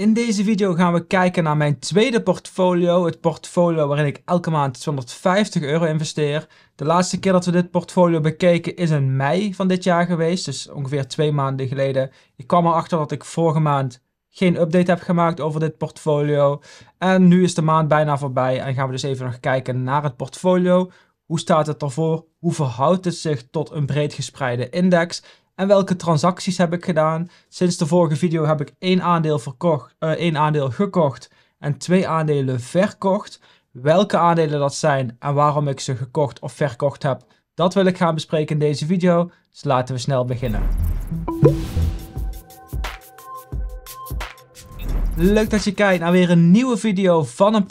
In deze video gaan we kijken naar mijn tweede portfolio. Het portfolio waarin ik elke maand 250 euro investeer. De laatste keer dat we dit portfolio bekeken is in mei van dit jaar geweest. Dus ongeveer twee maanden geleden. Ik kwam erachter dat ik vorige maand geen update heb gemaakt over dit portfolio. En nu is de maand bijna voorbij en gaan we dus even nog kijken naar het portfolio. Hoe staat het ervoor? Hoe verhoudt het zich tot een breed gespreide index? en welke transacties heb ik gedaan. Sinds de vorige video heb ik één aandeel, verkocht, eh, één aandeel gekocht en twee aandelen verkocht. Welke aandelen dat zijn en waarom ik ze gekocht of verkocht heb, dat wil ik gaan bespreken in deze video. Dus laten we snel beginnen. Leuk dat je kijkt naar weer een nieuwe video van een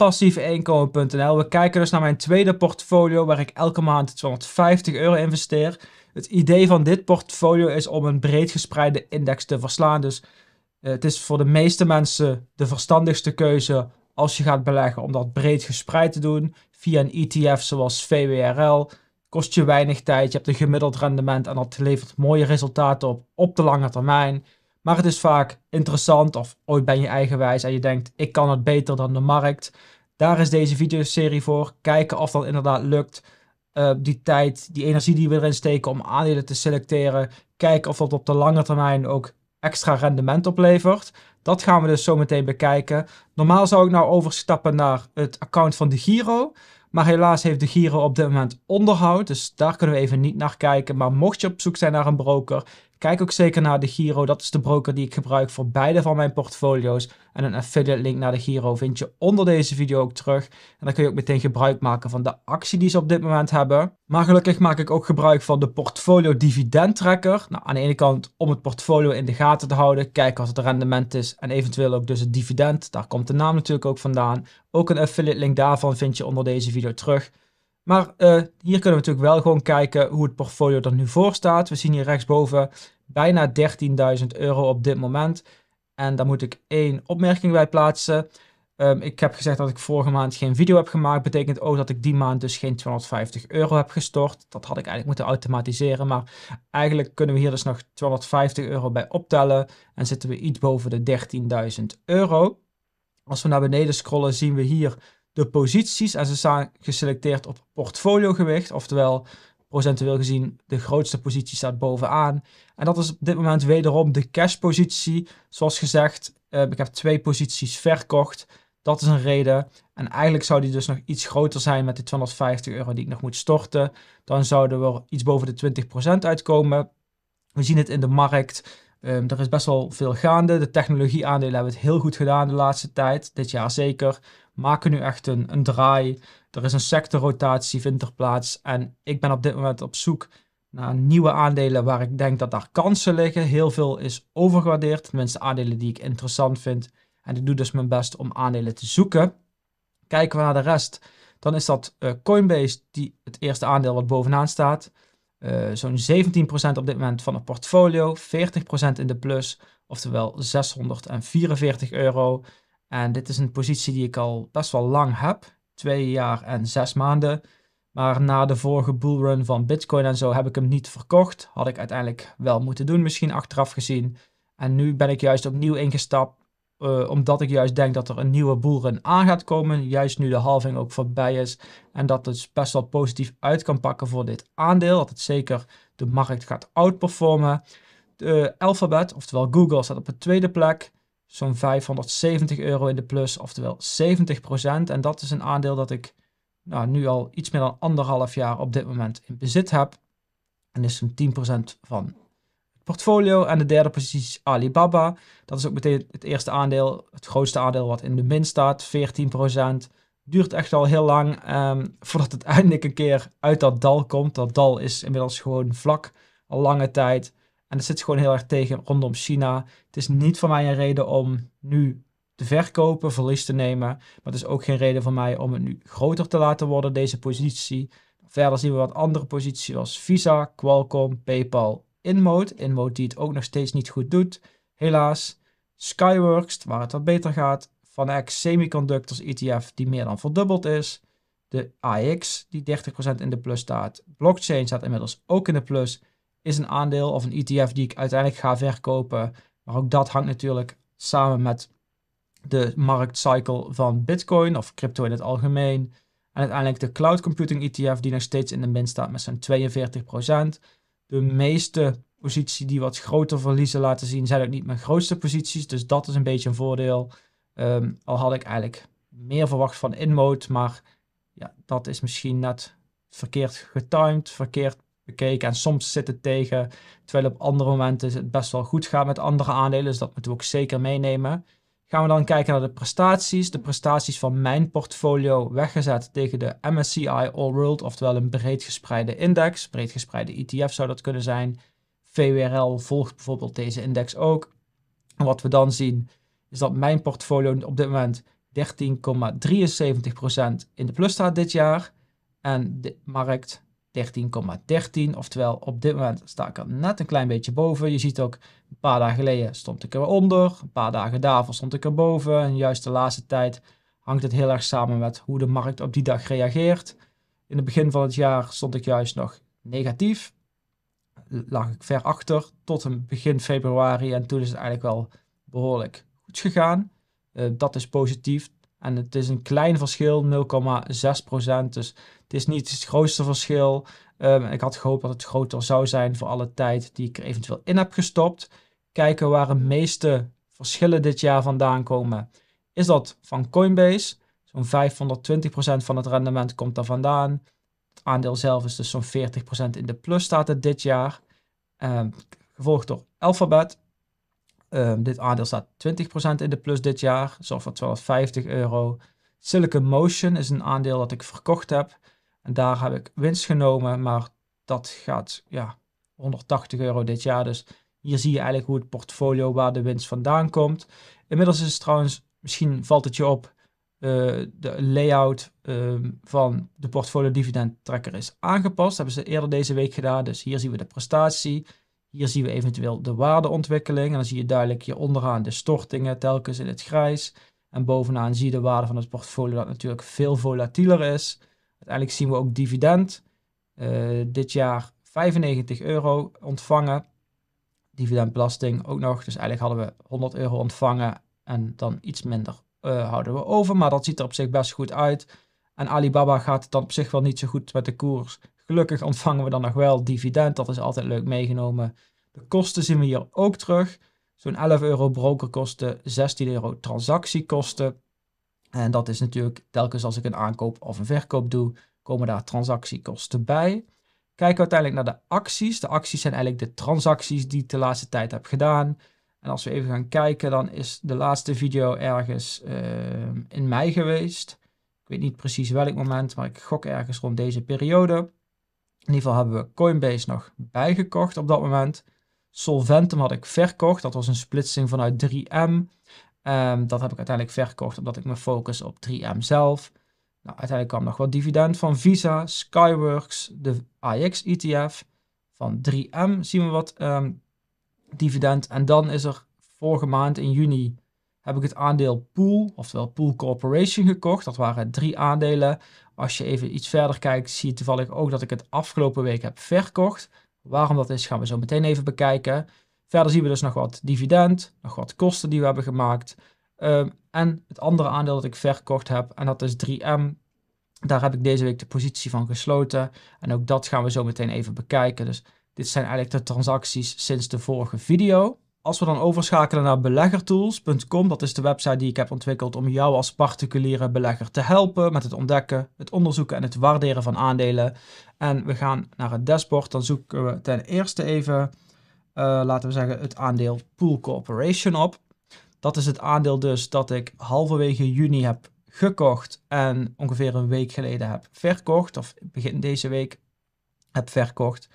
We kijken dus naar mijn tweede portfolio waar ik elke maand 250 euro investeer. Het idee van dit portfolio is om een breed gespreide index te verslaan. Dus eh, het is voor de meeste mensen de verstandigste keuze als je gaat beleggen om dat breed gespreid te doen. Via een ETF zoals VWRL kost je weinig tijd, je hebt een gemiddeld rendement en dat levert mooie resultaten op op de lange termijn. Maar het is vaak interessant of ooit ben je eigenwijs en je denkt ik kan het beter dan de markt. Daar is deze videoserie voor. Kijken of dat inderdaad lukt. Eh, die tijd, die energie die we erin steken om aandelen te selecteren, kijken of dat op de lange termijn ook extra rendement oplevert. Dat gaan we dus zo meteen bekijken. Normaal zou ik nou overstappen naar het account van de Giro. Maar helaas heeft de Giro op dit moment onderhoud, dus daar kunnen we even niet naar kijken. Maar mocht je op zoek zijn naar een broker, Kijk ook zeker naar de Giro. Dat is de broker die ik gebruik voor beide van mijn portfolio's. En een affiliate link naar de Giro vind je onder deze video ook terug. En dan kun je ook meteen gebruik maken van de actie die ze op dit moment hebben. Maar gelukkig maak ik ook gebruik van de portfolio dividend tracker. Nou, aan de ene kant om het portfolio in de gaten te houden. Kijken wat het rendement is en eventueel ook dus het dividend. Daar komt de naam natuurlijk ook vandaan. Ook een affiliate link daarvan vind je onder deze video terug. Maar eh, hier kunnen we natuurlijk wel gewoon kijken hoe het portfolio er nu voor staat. We zien hier rechtsboven bijna 13.000 euro op dit moment. En daar moet ik één opmerking bij plaatsen. Ehm, ik heb gezegd dat ik vorige maand geen video heb gemaakt. Betekent ook dat ik die maand dus geen 250 euro heb gestort. Dat had ik eigenlijk moeten automatiseren. Maar eigenlijk kunnen we hier dus nog 250 euro bij optellen. En zitten we iets boven de 13.000 euro. Als we naar beneden scrollen zien we hier de posities en ze staan geselecteerd op portfoliogewicht, oftewel procentueel gezien de grootste positie staat bovenaan. En dat is op dit moment wederom de cash positie. Zoals gezegd, eh, ik heb twee posities verkocht. Dat is een reden. En eigenlijk zou die dus nog iets groter zijn met die 250 euro die ik nog moet storten. Dan zouden we iets boven de 20% uitkomen. We zien het in de markt. Ehm, er is best wel veel gaande. De technologieaandelen hebben het heel goed gedaan de laatste tijd. Dit jaar zeker. Maken nu echt een, een draai. Er is een sectorrotatie, vindt er plaats. En ik ben op dit moment op zoek naar nieuwe aandelen waar ik denk dat daar kansen liggen. Heel veel is overgewaardeerd. Tenminste, aandelen die ik interessant vind. En ik doe dus mijn best om aandelen te zoeken. Kijken we naar de rest. Dan is dat eh, Coinbase, die het eerste aandeel wat bovenaan staat. Eh, zo'n 17% op dit moment van het portfolio, 40% in de plus, oftewel 644 euro. En dit is een positie die ik al best wel lang heb, twee jaar en zes maanden. Maar na de vorige bullrun van Bitcoin en zo heb ik hem niet verkocht. Had ik uiteindelijk wel moeten doen, misschien achteraf gezien. En nu ben ik juist opnieuw ingestapt eh, omdat ik juist denk dat er een nieuwe boeren aan gaat komen. Juist nu de halving ook voorbij is. En dat het best wel positief uit kan pakken voor dit aandeel. Dat het zeker de markt gaat outperformen. De Alphabet, oftewel Google, staat op de tweede plek. Zo'n 570 euro in de plus, oftewel 70 En dat is een aandeel dat ik nou, nu al iets meer dan anderhalf jaar op dit moment in bezit heb. En is een zo'n 10 van portfolio. En de derde positie is Alibaba. Dat is ook meteen het eerste aandeel, het grootste aandeel wat in de min staat, 14%. Duurt echt al heel lang ehm, voordat het eindelijk een keer uit dat dal komt. Dat dal is inmiddels gewoon vlak, al lange tijd. En het zit gewoon heel erg tegen rondom China. Het is niet voor mij een reden om nu te verkopen, verlies te nemen. Maar het is ook geen reden voor mij om het nu groter te laten worden, deze positie. Verder zien we wat andere posities als Visa, Qualcomm, PayPal InMode. InMode die het ook nog steeds niet goed doet, helaas. Skyworks, waar het wat beter gaat. VanEck Semiconductors ETF, die meer dan verdubbeld is. De AX, die 30% in de plus staat. Blockchain staat inmiddels ook in de plus. Is een aandeel of een ETF die ik uiteindelijk ga verkopen. Maar ook dat hangt natuurlijk samen met de marktcycle van Bitcoin of crypto in het algemeen. En uiteindelijk de cloud computing ETF, die nog steeds in de min staat met zo'n 42% de meeste positie die wat groter verliezen laten zien, zijn ook niet mijn grootste posities. Dus dat is een beetje een voordeel. Ehm, al had ik eigenlijk meer verwacht van inmode, maar ja, dat is misschien net verkeerd getimed, verkeerd bekeken. En soms zit het tegen, terwijl op andere momenten het best wel goed gaat met andere aandelen. Dus dat moeten we ook zeker meenemen. Gaan we dan kijken naar de prestaties. De prestaties van mijn portfolio weggezet tegen de MSCI All World, oftewel een breed gespreide index. Breed gespreide ETF zou dat kunnen zijn. VWRL volgt bijvoorbeeld deze index ook. En wat we dan zien is dat mijn portfolio op dit moment 13,73% in de plus staat dit jaar. En de markt 13,13. Oftewel, op dit moment sta ik er net een klein beetje boven. Je ziet ook, een paar dagen geleden stond ik eronder. Een paar dagen daarvoor stond ik boven. En juist de laatste tijd hangt het heel erg samen met hoe de markt op die dag reageert. In het begin van het jaar stond ik juist nog negatief. Lag ik ver achter tot een begin februari. En toen is het eigenlijk wel behoorlijk goed gegaan. Eh, dat is positief. En het is een klein verschil, 0,6%. Dus het is niet het grootste verschil. Ehm, ik had gehoopt dat het groter zou zijn voor alle tijd die ik er eventueel in heb gestopt. Kijken waar de meeste verschillen dit jaar vandaan komen. Is dat van Coinbase? Zo'n 520% van het rendement komt daar vandaan. Het aandeel zelf is dus zo'n 40% in de plus staat het dit jaar. Um, gevolgd door Alphabet, Ehm, dit aandeel staat 20% in de plus dit jaar, zo voor 12,50 euro. Silicon Motion is een aandeel dat ik verkocht heb. En daar heb ik winst genomen, maar dat gaat ja, 180 euro dit jaar. Dus hier zie je eigenlijk hoe het portfolio waar de winst vandaan komt. Inmiddels is het trouwens, misschien valt het je op, eh, de layout uh, van de portfolio dividend tracker is aangepast. Dat hebben ze eerder deze week gedaan. Dus hier zien we de prestatie. Hier zien we eventueel de waardeontwikkeling. En dan zie je duidelijk hier onderaan de stortingen telkens in het grijs. En bovenaan zie je de waarde van het portfolio dat natuurlijk veel volatieler is. Uiteindelijk zien we ook dividend. Eh, dit jaar 95 euro ontvangen. Dividendbelasting ook nog. Dus eigenlijk hadden we 100 euro ontvangen en dan iets minder eh, houden we over. Maar dat ziet er op zich best goed uit. En Alibaba gaat dan op zich wel niet zo goed met de koers. Gelukkig ontvangen we dan nog wel dividend, dat is altijd leuk meegenomen. De kosten zien we hier ook terug. Zo'n 11 euro brokerkosten, 16 euro transactiekosten. En dat is natuurlijk telkens als ik een aankoop of een verkoop doe, komen daar transactiekosten bij. Kijken we uiteindelijk naar de acties. De acties zijn eigenlijk de transacties die ik de laatste tijd heb gedaan. En als we even gaan kijken, dan is de laatste video ergens ehm, in mei geweest. Ik weet niet precies welk moment, maar ik gok ergens rond deze periode. In ieder geval hebben we Coinbase nog bijgekocht op dat moment. Solventum had ik verkocht. Dat was een splitsing vanuit 3M. Ehm, dat heb ik uiteindelijk verkocht omdat ik me focus op 3M zelf. Nou, uiteindelijk kwam nog wat dividend van Visa, Skyworks, de AX-ETF. Van 3M zien we wat ehm, dividend. En dan is er vorige maand in juni heb ik het aandeel Pool, oftewel Pool Corporation, gekocht. Dat waren drie aandelen. Als je even iets verder kijkt, zie je toevallig ook dat ik het afgelopen week heb verkocht. Waarom dat is, gaan we zo meteen even bekijken. Verder zien we dus nog wat dividend, nog wat kosten die we hebben gemaakt. Ehm, en het andere aandeel dat ik verkocht heb, en dat is 3M. Daar heb ik deze week de positie van gesloten. En ook dat gaan we zo meteen even bekijken. Dus dit zijn eigenlijk de transacties sinds de vorige video. Als we dan overschakelen naar beleggertools.com, dat is de website die ik heb ontwikkeld om jou als particuliere belegger te helpen met het ontdekken, het onderzoeken en het waarderen van aandelen. En we gaan naar het dashboard, dan zoeken we ten eerste even, eh, laten we zeggen, het aandeel Pool Corporation op. Dat is het aandeel dus dat ik halverwege juni heb gekocht en ongeveer een week geleden heb verkocht, of begin deze week heb verkocht.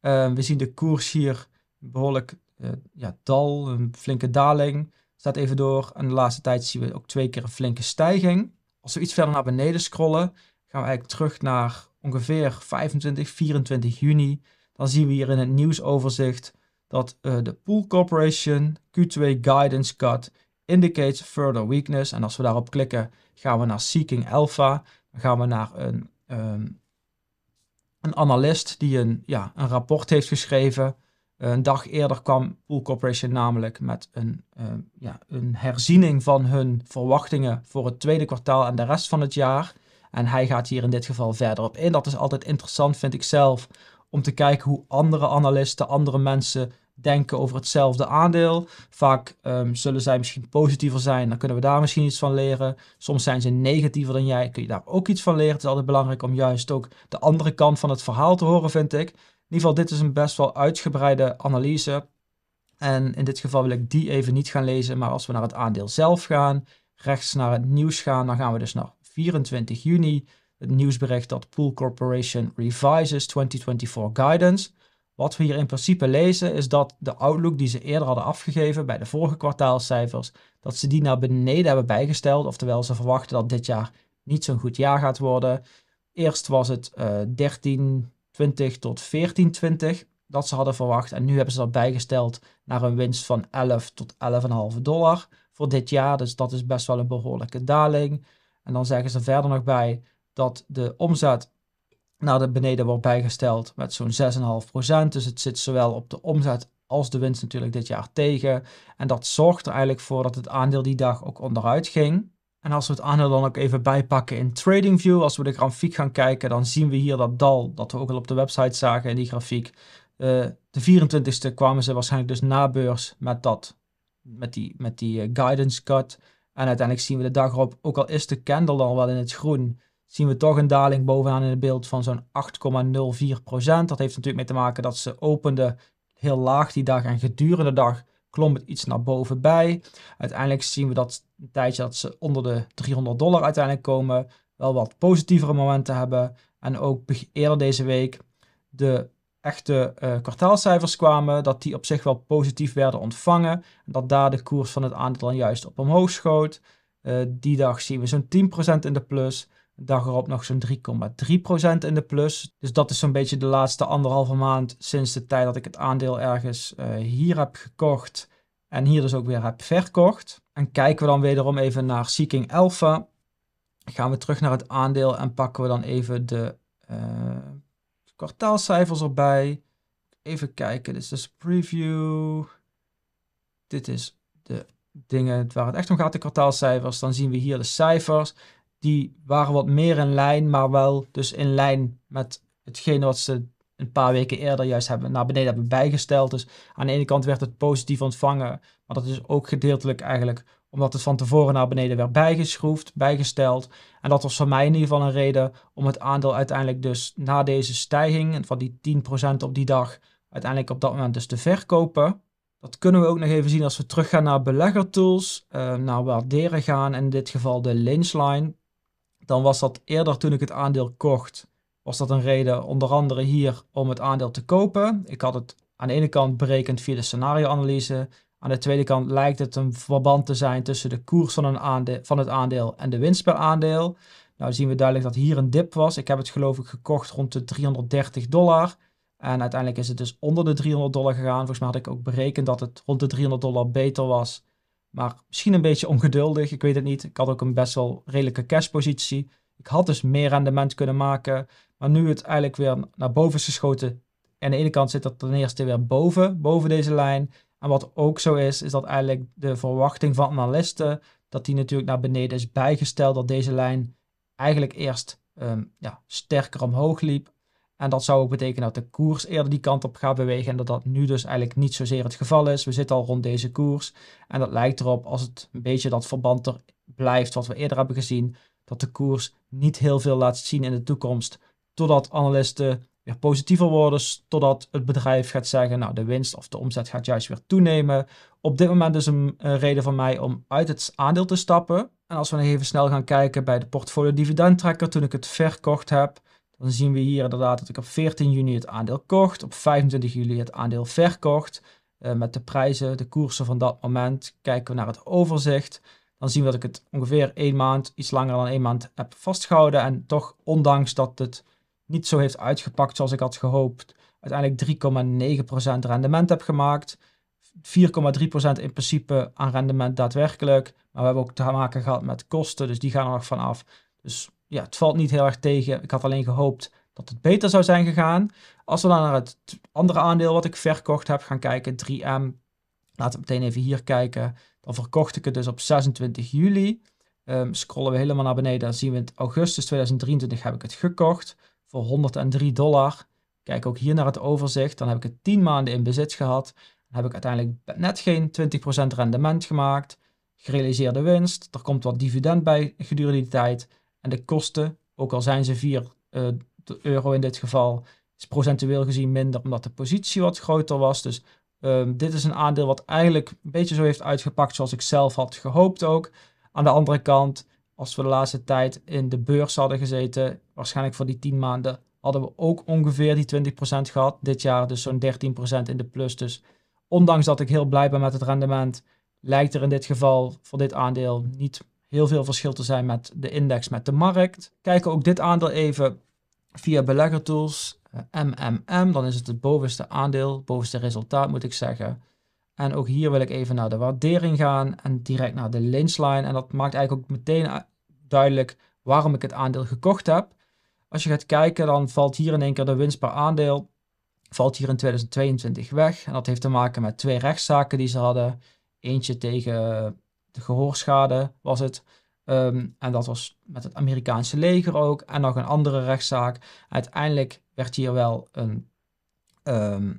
Ehm, we zien de koers hier behoorlijk eh, ja, dal, een flinke daling. Staat even door. En de laatste tijd zien we ook twee keer een flinke stijging. Als we iets verder naar beneden scrollen, gaan we eigenlijk terug naar ongeveer 25, 24 juni. Dan zien we hier in het nieuwsoverzicht dat eh, de Pool Corporation Q2 guidance cut indicates further weakness. En als we daarop klikken, gaan we naar Seeking Alpha. Dan gaan we naar een, um, een analist die een, ja, een rapport heeft geschreven eh, een dag eerder kwam Pool Corporation namelijk met een, eh, ja, een herziening van hun verwachtingen voor het tweede kwartaal en de rest van het jaar. En hij gaat hier in dit geval verder op in. Dat is altijd interessant, vind ik zelf, om te kijken hoe andere analisten, andere mensen denken over hetzelfde aandeel. Vaak ehm, zullen zij misschien positiever zijn, dan kunnen we daar misschien iets van leren. Soms zijn ze negatiever dan jij, kun je daar ook iets van leren. Het is altijd belangrijk om juist ook de andere kant van het verhaal te horen, vind ik. In ieder geval, dit is een best wel uitgebreide analyse. En in dit geval wil ik die even niet gaan lezen. Maar als we naar het aandeel zelf gaan, rechts naar het nieuws gaan, dan gaan we dus naar 24 juni. Het nieuwsbericht dat Pool Corporation revises 2024 guidance. Wat we hier in principe lezen is dat de outlook die ze eerder hadden afgegeven bij de vorige kwartaalcijfers, dat ze die naar beneden hebben bijgesteld. Oftewel, ze verwachten dat dit jaar niet zo'n goed jaar gaat worden. Eerst was het uh, eh, 13 20 tot 14,20 dat ze hadden verwacht. En nu hebben ze dat bijgesteld naar een winst van 11 tot 11,5 dollar voor dit jaar. Dus dat is best wel een behoorlijke daling. En dan zeggen ze verder nog bij dat de omzet naar de beneden wordt bijgesteld met zo'n 6,5%. Dus het zit zowel op de omzet als de winst natuurlijk dit jaar tegen. En dat zorgt er eigenlijk voor dat het aandeel die dag ook onderuit ging. En als we het aandeel dan ook even bijpakken in TradingView, als we de grafiek gaan kijken, dan zien we hier dat dal, dat we ook al op de website zagen in die grafiek. Eh, de 24e kwamen ze waarschijnlijk dus na beurs met dat, met die, met die eh, guidance cut. En uiteindelijk zien we de dag erop, ook al is de candle dan wel in het groen, zien we toch een daling bovenaan in het beeld van zo'n 8,04%. Dat heeft natuurlijk mee te maken dat ze openden heel laag die dag en gedurende de dag klom het iets naar boven bij. Uiteindelijk zien we dat een tijdje dat ze onder de 300 dollar uiteindelijk komen, wel wat positievere momenten hebben. En ook eerder deze week de echte eh, kwartaalcijfers kwamen, dat die op zich wel positief werden ontvangen. En dat daar de koers van het aandeel juist op omhoog schoot. Eh, die dag zien we zo'n 10% in de plus dag erop nog zo'n 3,3% in de plus. Dus dat is zo'n beetje de laatste anderhalve maand sinds de tijd dat ik het aandeel ergens eh, hier heb gekocht en hier dus ook weer heb verkocht. En kijken we dan wederom even naar Seeking Alpha. Gaan we terug naar het aandeel en pakken we dan even de eh, kwartaalcijfers erbij. Even kijken, dit is dus preview. Dit is de dingen waar het echt om gaat, de kwartaalcijfers. Dan zien we hier de cijfers die waren wat meer in lijn, maar wel dus in lijn met hetgene wat ze een paar weken eerder juist hebben, naar beneden hebben bijgesteld. Dus aan de ene kant werd het positief ontvangen, maar dat is ook gedeeltelijk eigenlijk omdat het van tevoren naar beneden werd bijgeschroefd, bijgesteld. En dat was voor mij in ieder geval een reden om het aandeel uiteindelijk dus na deze stijging van die 10% op die dag uiteindelijk op dat moment dus te verkopen. Dat kunnen we ook nog even zien als we teruggaan naar beleggertools, uh, naar waarderen gaan, in dit geval de Lynchline dan was dat eerder toen ik het aandeel kocht, was dat een reden onder andere hier om het aandeel te kopen. Ik had het aan de ene kant berekend via de scenarioanalyse. Aan de tweede kant lijkt het een verband te zijn tussen de koers van, een aandeel, van het aandeel en de winst per aandeel. Nou zien we duidelijk dat hier een dip was. Ik heb het geloof ik gekocht rond de 330 dollar. En uiteindelijk is het dus onder de 300 dollar gegaan. Volgens mij had ik ook berekend dat het rond de 300 dollar beter was maar misschien een beetje ongeduldig, ik weet het niet. Ik had ook een best wel redelijke cashpositie. Ik had dus meer rendement kunnen maken. Maar nu het eigenlijk weer naar boven is geschoten. Aan de ene kant zit dat ten eerste weer boven, boven deze lijn. En wat ook zo is, is dat eigenlijk de verwachting van analisten, dat die natuurlijk naar beneden is bijgesteld. Dat deze lijn eigenlijk eerst ehm, ja, sterker omhoog liep en dat zou ook betekenen dat de koers eerder die kant op gaat bewegen en dat dat nu dus eigenlijk niet zozeer het geval is. We zitten al rond deze koers en dat lijkt erop als het een beetje dat verband er blijft wat we eerder hebben gezien, dat de koers niet heel veel laat zien in de toekomst, totdat analisten weer positiever worden, totdat het bedrijf gaat zeggen, nou de winst of de omzet gaat juist weer toenemen. Op dit moment is dus een reden van mij om uit het aandeel te stappen. En als we even snel gaan kijken bij de portfolio dividendtrekker, toen ik het verkocht heb, dan zien we hier inderdaad dat ik op 14 juni het aandeel kocht, op 25 juli het aandeel verkocht. Eh, met de prijzen, de koersen van dat moment, kijken we naar het overzicht. Dan zien we dat ik het ongeveer één maand, iets langer dan één maand heb vastgehouden. En toch, ondanks dat het niet zo heeft uitgepakt zoals ik had gehoopt, uiteindelijk 3,9% rendement heb gemaakt. 4,3% in principe aan rendement daadwerkelijk. Maar we hebben ook te maken gehad met kosten, dus die gaan er nog vanaf. Dus ja, het valt niet heel erg tegen. Ik had alleen gehoopt dat het beter zou zijn gegaan. Als we dan naar het andere aandeel wat ik verkocht heb gaan kijken, 3M. Laten we meteen even hier kijken. Dan verkocht ik het dus op 26 juli. Ehm, scrollen we helemaal naar beneden, dan zien we in augustus 2023 heb ik het gekocht voor 103 dollar. Kijk ook hier naar het overzicht. Dan heb ik het 10 maanden in bezit gehad. Dan heb ik uiteindelijk net geen 20% rendement gemaakt. Gerealiseerde winst. Er komt wat dividend bij gedurende die tijd. En de kosten, ook al zijn ze 4 eh, euro in dit geval, is procentueel gezien minder omdat de positie wat groter was. Dus ehm, dit is een aandeel wat eigenlijk een beetje zo heeft uitgepakt zoals ik zelf had gehoopt ook. Aan de andere kant, als we de laatste tijd in de beurs hadden gezeten, waarschijnlijk voor die 10 maanden, hadden we ook ongeveer die 20% gehad. Dit jaar dus zo'n 13% in de plus. Dus ondanks dat ik heel blij ben met het rendement, lijkt er in dit geval voor dit aandeel niet heel veel verschil te zijn met de index, met de markt. Kijken ook dit aandeel even via beleggertools, MMM, dan is het het bovenste aandeel, bovenste resultaat moet ik zeggen. En ook hier wil ik even naar de waardering gaan en direct naar de lynch En dat maakt eigenlijk ook meteen eh, duidelijk waarom ik het aandeel gekocht heb. Als je gaat kijken, dan valt hier in één keer de winst per aandeel valt hier in 2022 weg. En dat heeft te maken met twee rechtszaken die ze hadden. Eentje tegen de gehoorschade was het. Ehm, en dat was met het Amerikaanse leger ook. En nog een andere rechtszaak. Uiteindelijk werd hier wel een. Ehm,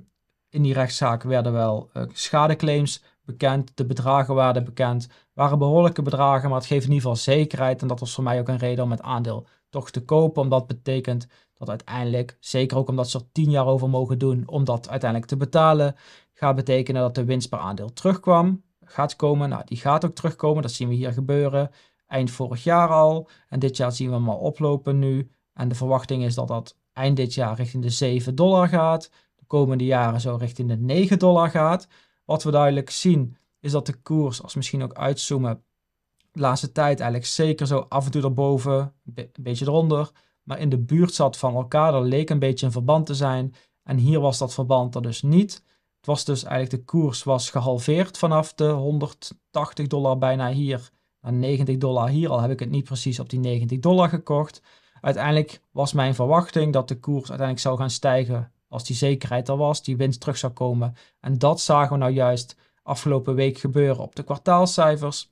in die rechtszaak werden wel eh, schadeclaims bekend. De bedragen waren bekend. Waren behoorlijke bedragen, maar het geeft in ieder geval zekerheid. En dat was voor mij ook een reden om het aandeel toch te kopen. Omdat betekent dat uiteindelijk, zeker ook omdat ze er tien jaar over mogen doen om dat uiteindelijk te betalen, gaat betekenen dat de winst per aandeel terugkwam gaat komen. Nou, die gaat ook terugkomen. Dat zien we hier gebeuren. Eind vorig jaar al. En dit jaar zien we hem al oplopen nu. En de verwachting is dat dat eind dit jaar richting de 7 dollar gaat. De komende jaren zo richting de 9 dollar gaat. Wat we duidelijk zien is dat de koers, als misschien ook uitzoomen, de laatste tijd eigenlijk zeker zo af en toe erboven, een beetje eronder, maar in de buurt zat van elkaar. Er leek een beetje een verband te zijn. En hier was dat verband er dus niet. Het was dus eigenlijk de koers was gehalveerd vanaf de 180 dollar bijna hier naar 90 dollar hier. Al heb ik het niet precies op die 90 dollar gekocht. Uiteindelijk was mijn verwachting dat de koers uiteindelijk zou gaan stijgen als die zekerheid er was, die winst terug zou komen. En dat zagen we nou juist afgelopen week gebeuren op de kwartaalcijfers.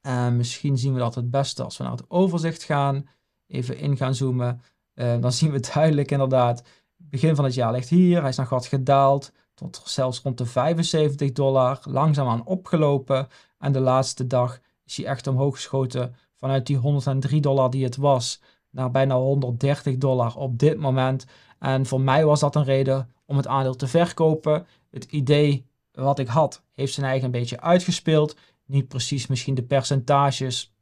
Eh, misschien zien we dat het beste als we naar het overzicht gaan, even in gaan zoomen. Eh, dan zien we duidelijk inderdaad, begin van het jaar ligt hier, hij is nog wat gedaald tot zelfs rond de 75 dollar, langzaamaan opgelopen. En de laatste dag is hij echt omhoog geschoten vanuit die 103 dollar die het was naar bijna 130 dollar op dit moment. En voor mij was dat een reden om het aandeel te verkopen. Het idee wat ik had heeft zijn eigen een beetje uitgespeeld. Niet precies misschien de percentages.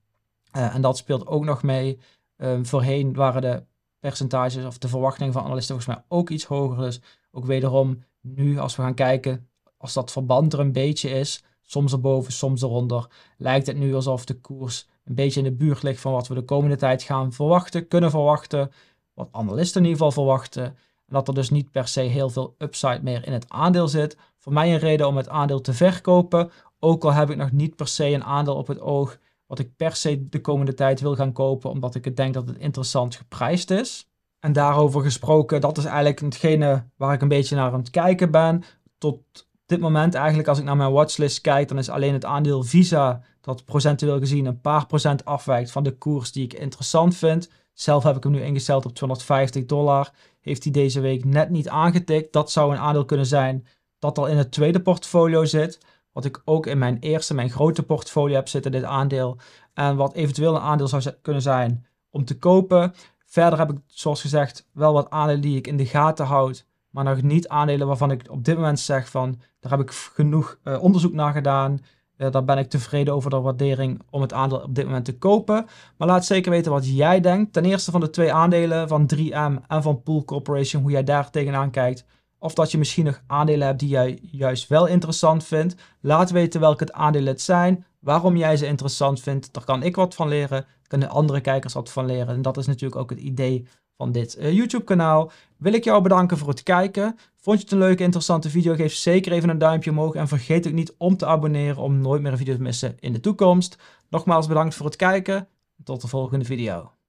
Eh, en dat speelt ook nog mee. Ehm, voorheen waren de percentages of de verwachtingen van analisten volgens mij ook iets hoger. Dus ook wederom nu, als we gaan kijken, als dat verband er een beetje is, soms erboven, soms eronder, lijkt het nu alsof de koers een beetje in de buurt ligt van wat we de komende tijd gaan verwachten, kunnen verwachten, wat analisten in ieder geval verwachten. En dat er dus niet per se heel veel upside meer in het aandeel zit. Voor mij een reden om het aandeel te verkopen, ook al heb ik nog niet per se een aandeel op het oog wat ik per se de komende tijd wil gaan kopen, omdat ik het denk dat het interessant geprijsd is. En daarover gesproken, dat is eigenlijk hetgene waar ik een beetje naar aan het kijken ben. Tot dit moment eigenlijk, als ik naar mijn watchlist kijk, dan is alleen het aandeel Visa, dat procentueel gezien een paar procent afwijkt van de koers die ik interessant vind. Zelf heb ik hem nu ingesteld op 250 dollar. Heeft hij deze week net niet aangetikt. Dat zou een aandeel kunnen zijn dat al in het tweede portfolio zit. Wat ik ook in mijn eerste, mijn grote portfolio heb zitten, dit aandeel. En wat eventueel een aandeel zou kunnen zijn om te kopen. Verder heb ik, zoals gezegd, wel wat aandelen die ik in de gaten houd. Maar nog niet aandelen waarvan ik op dit moment zeg van, daar heb ik genoeg eh, onderzoek naar gedaan. Eh, daar ben ik tevreden over de waardering om het aandeel op dit moment te kopen. Maar laat zeker weten wat jij denkt. Ten eerste van de twee aandelen van 3M en van Pool Corporation, hoe jij daar tegenaan kijkt. Of dat je misschien nog aandelen hebt die jij juist wel interessant vindt. Laat weten welke het aandelen het zijn, waarom jij ze interessant vindt. Daar kan ik wat van leren, kunnen andere kijkers wat van leren. En dat is natuurlijk ook het idee van dit eh, YouTube-kanaal. Wil ik jou bedanken voor het kijken. Vond je het een leuke, interessante video? Geef zeker even een duimpje omhoog. En vergeet ook niet om te abonneren om nooit meer een video te missen in de toekomst. Nogmaals bedankt voor het kijken. Tot de volgende video.